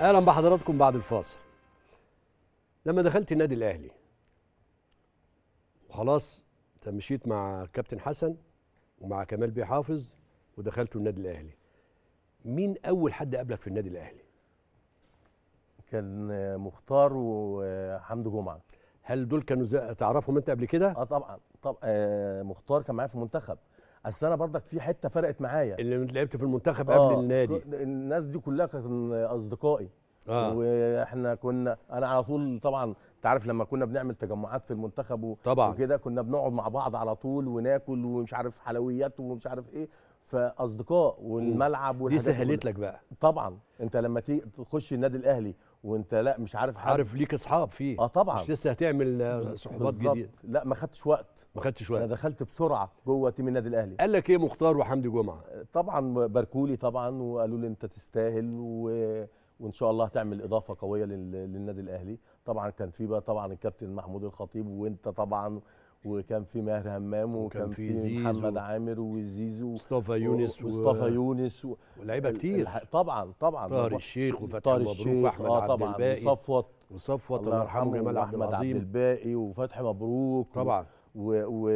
اهلا بحضراتكم بعد الفاصل لما دخلت النادي الاهلي وخلاص مشيت مع كابتن حسن ومع كمال بيه حافظ ودخلت النادي الاهلي مين اول حد قابلك في النادي الاهلي كان مختار وحمد جمعه هل دول كانوا تعرفهم انت قبل كده اه طبعا طب آه، مختار كان معايا في المنتخب اصل انا برضك في حته فرقت معايا اللي لعبت في المنتخب آه قبل النادي الناس دي كلها كان اصدقائي آه. واحنا كنا انا على طول طبعا انت عارف لما كنا بنعمل تجمعات في المنتخب طبعا وكده كنا بنقعد مع بعض على طول وناكل ومش عارف حلويات ومش عارف ايه فاصدقاء والملعب والحاجات دي سهلت لك بقى طبعا انت لما تيجي تخش النادي الاهلي وانت لا مش عارف حد عارف ليك اصحاب فيه اه طبعا مش لسه هتعمل صحبات جديده لا ما خدتش وقت ما خدتش وقت انا دخلت بسرعه جوه تيم النادي الاهلي قال لك ايه مختار وحمدي جمعه طبعا باركولي طبعا وقالوا لي انت تستاهل و... وان شاء الله هتعمل اضافه قويه لل... للنادي الاهلي طبعا كان في بقى طبعا الكابتن محمود الخطيب وانت طبعا وكان في ماهر همام وكان, وكان في, محمد و... عامر وزيزو مصطفى يونس ومصطفى يونس و... ولاعيبه كتير الح... طبعا طبعا طاهر الشيخ وفتحي مبروك واحمد آه عبد الباقي وصفوت وصفوت الله يرحمه جمال عبد العظيم عبد الباقي وفتحي مبروك طبعا و... و, و...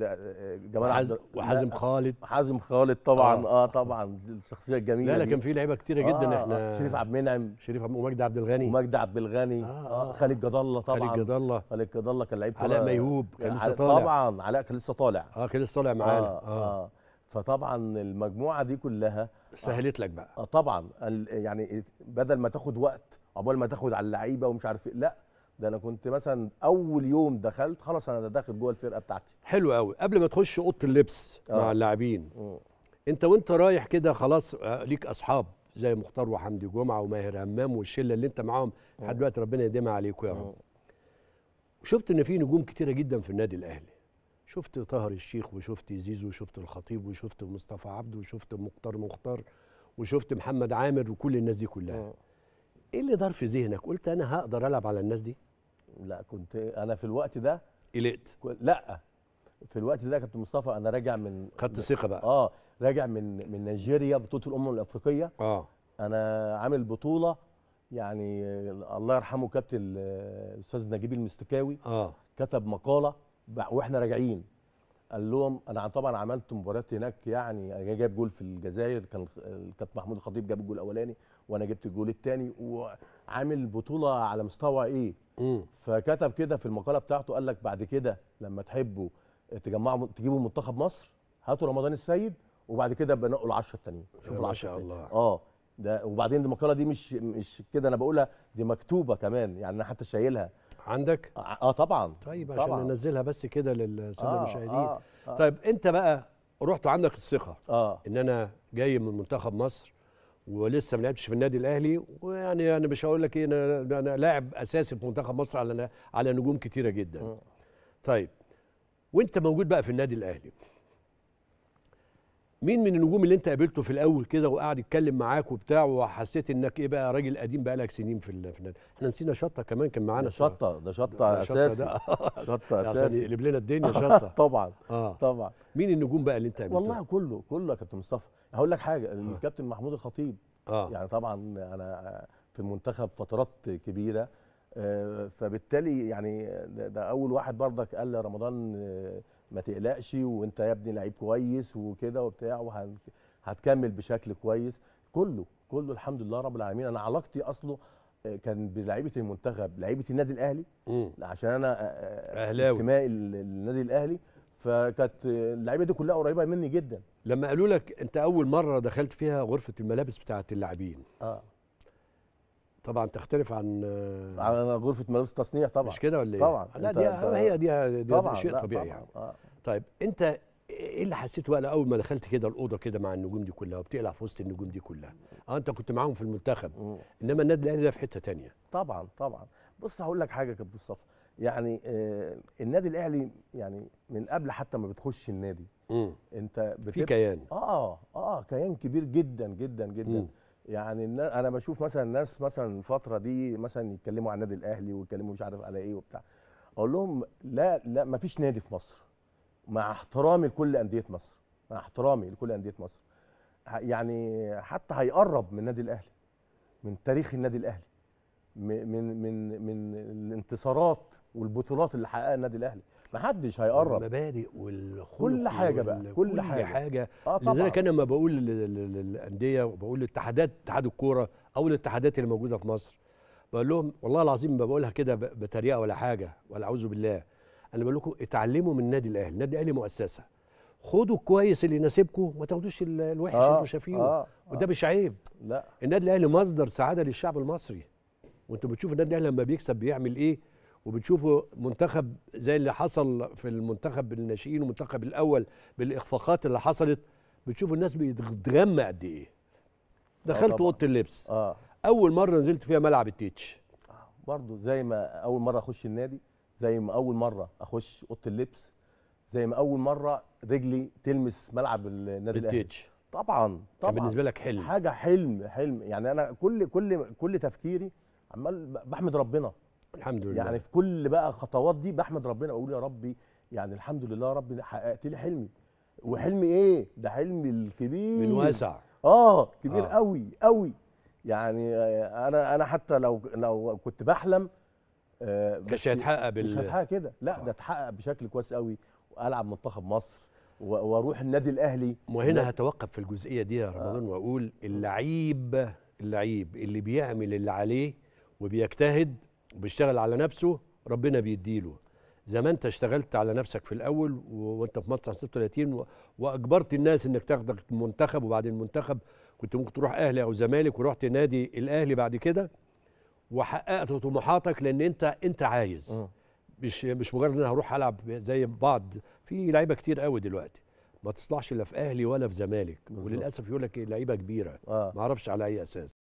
وجمال آه، عبد وحازم خالد حازم خالد طبعا اه, آه طبعا الشخصيه الجميله لا لا كان في لعيبه كتيره آه جدا احنا آه شريف عبد المنعم شريف عبد ومجدي عبد الغني ومجدي عبد الغني آه آه, آه، خالد جد الله طبعا خالد جد الله خالد جد الله كان لعيب علاء ميهوب كان لسه طالع طبعا علاء كان لسه طالع اه كان لسه طالع معانا آه, آه, آه فطبعا المجموعه دي كلها سهلت لك بقى اه طبعا يعني بدل ما تاخد وقت عقبال ما تاخد على اللعيبه ومش عارف إيه، لا ده انا كنت مثلا اول يوم دخلت خلاص انا داخل جوه الفرقه بتاعتي حلو قوي قبل ما تخش اوضه اللبس أوه. مع اه. اللاعبين انت وانت رايح كده خلاص آه، ليك اصحاب زي مختار وحمدي جمعه وماهر همام والشله اللي انت معاهم لحد دلوقتي ربنا يديمها عليكم يا رب وشفت ان في نجوم كتيره جدا في النادي الاهلي شفت طاهر الشيخ وشفت زيزو وشفت الخطيب وشفت مصطفى عبده وشفت مختار مختار وشفت محمد عامر وكل الناس دي كلها ايه اللي دار في ذهنك قلت انا هقدر العب على الناس دي لا كنت انا في الوقت ده قلقت لا في الوقت ده كابتن مصطفى انا راجع من خدت ثقه بقى اه راجع من من نيجيريا بطوله الامم الافريقيه اه انا عامل بطوله يعني الله يرحمه كابتن الاستاذ نجيب المستكاوي اه كتب مقاله واحنا راجعين قال لهم انا طبعا عملت مباريات هناك يعني انا جايب جول في الجزائر كان كابتن محمود الخطيب جاب الجول الاولاني وانا جبت الجول الثاني وعامل بطوله على مستوى ايه مم. فكتب كده في المقاله بتاعته قال لك بعد كده لما تحبوا تجمعوا تجيبوا منتخب مصر هاتوا رمضان السيد وبعد كده بنقوا العشرة 10 التانيين شوفوا ال 10 الله اه ده وبعدين المقاله دي مش مش كده انا بقولها دي مكتوبه كمان يعني انا حتى شايلها عندك؟ اه طبعا طيب عشان طبعا. ننزلها بس كده للساده آه المشاهدين آه آه طيب انت بقى رحت عندك الثقه آه ان انا جاي من منتخب مصر ولسه ما لعبتش في النادي الاهلي ويعني انا مش هقول لك ايه انا انا لاعب اساسي في منتخب مصر على على نجوم كتيره جدا. آه. طيب وانت موجود بقى في النادي الاهلي مين من النجوم اللي انت قابلته في الاول كده وقعد يتكلم معاك وبتاع وحسيت انك ايه بقى راجل قديم بقى لك سنين في الفنان احنا نسينا شطه كمان كان معانا شطه ده شطه اساسي شطه اساسي عشان يقلب لنا الدنيا شطه طبعا آه. طبعا مين النجوم بقى اللي انت قابلته والله كله كله يا كابتن مصطفى هقول لك حاجه آه. الكابتن محمود الخطيب آه. يعني طبعا انا في المنتخب فترات كبيره آه، فبالتالي يعني ده اول واحد برضك قال رمضان آه، ما تقلقش وانت يا ابني لعيب كويس وكده وبتاع وهتكمل بشكل كويس كله كله الحمد لله رب العالمين انا علاقتي اصله آه، كان بلعيبه المنتخب لعيبه النادي الاهلي مم. عشان انا اهلاوي انتمائي للنادي الاهلي فكانت اللعيبه دي كلها قريبه مني جدا لما قالوا لك انت اول مره دخلت فيها غرفه الملابس بتاعه اللاعبين اه طبعا تختلف عن عن غرفه ملابس التصنيع طبعا مش كده ولا ايه؟ طبعا لا دي هي دي, دي طبعا شيء طبيعي يعني طيب انت ايه اللي حسيته بقى اول ما دخلت كده الاوضه كده مع النجوم دي كلها وبتقلع في وسط النجوم دي كلها اه انت كنت معاهم في المنتخب انما النادي الاهلي ده في حته ثانيه طبعا طبعا بص هقول لك حاجه يا كابتن مصطفى يعني آه النادي الاهلي يعني من قبل حتى ما بتخش النادي مم. انت بتب... في كيان اه اه كيان كبير جدا جدا جدا مم. يعني انا بشوف مثلا ناس مثلا الفتره دي مثلا يتكلموا عن النادي الاهلي ويتكلموا مش عارف على ايه وبتاع اقول لهم لا لا ما فيش نادي في مصر مع احترامي لكل انديه مصر مع احترامي لكل انديه مصر يعني حتى هيقرب من النادي الاهلي من تاريخ النادي الاهلي من من من الانتصارات والبطولات اللي حققها النادي الاهلي محدش هيقرب المبادئ والخلق كل حاجه بقى كل, كل حاجه, حاجة. آه طبعا لذلك انا لما بقول للانديه وبقول للاتحادات اتحاد الكوره او الاتحادات اللي موجوده في مصر بقول لهم والله العظيم ما بقولها كده بطريقه ولا حاجه ولا اعوذ بالله انا بقول لكم اتعلموا من النادي الاهلي النادي الاهلي مؤسسه خدوا الكويس اللي يناسبكم ما تاخدوش الوحش آه انتوا شايفينه آه،, آه وده مش عيب لا النادي الاهلي مصدر سعاده للشعب المصري وانتم بتشوفوا النادي الاهلي لما بيكسب بيعمل ايه وبتشوفوا منتخب زي اللي حصل في المنتخب الناشئين والمنتخب الاول بالاخفاقات اللي حصلت بتشوفوا الناس بتتغمى قد ايه آه دخلت اوضه اللبس آه. اول مره نزلت فيها ملعب التيتش آه، برضه زي ما اول مره اخش النادي زي ما اول مره اخش اوضه اللبس زي ما اول مره رجلي تلمس ملعب النادي الاهلي طبعا طبعا بالنسبه لك حلم حاجه حلم حلم يعني انا كل كل كل تفكيري عمال بحمد ربنا الحمد لله يعني في كل بقى خطوات دي بحمد ربنا اقول يا ربي يعني الحمد لله ربي حققت لي حلمي وحلمي ايه ده حلمي الكبير من واسع اه كبير آه. قوي قوي يعني انا انا حتى لو لو كنت بحلم آه مش هيتحقق بال مش هيتحقق كده لا آه. ده اتحقق بشكل كويس قوي والعب منتخب مصر واروح النادي الاهلي وهنا هتوقف في الجزئيه دي يا رمضان آه. واقول اللعيب اللعيب اللي بيعمل اللي عليه وبيجتهد وبيشتغل على نفسه ربنا بيديله زي ما انت اشتغلت على نفسك في الاول وانت في مصر 36 واجبرت الناس انك تاخدك المنتخب وبعد المنتخب كنت ممكن تروح اهلي او زمالك ورحت نادي الاهلي بعد كده وحققت طموحاتك لان انت انت عايز مش مش مجرد ان انا هروح العب زي بعض في لعيبه كتير قوي دلوقتي ما تصلحش لا في اهلي ولا في زمالك وللاسف يقول لك إيه، لعيبه كبيره آه. ما اعرفش على اي اساس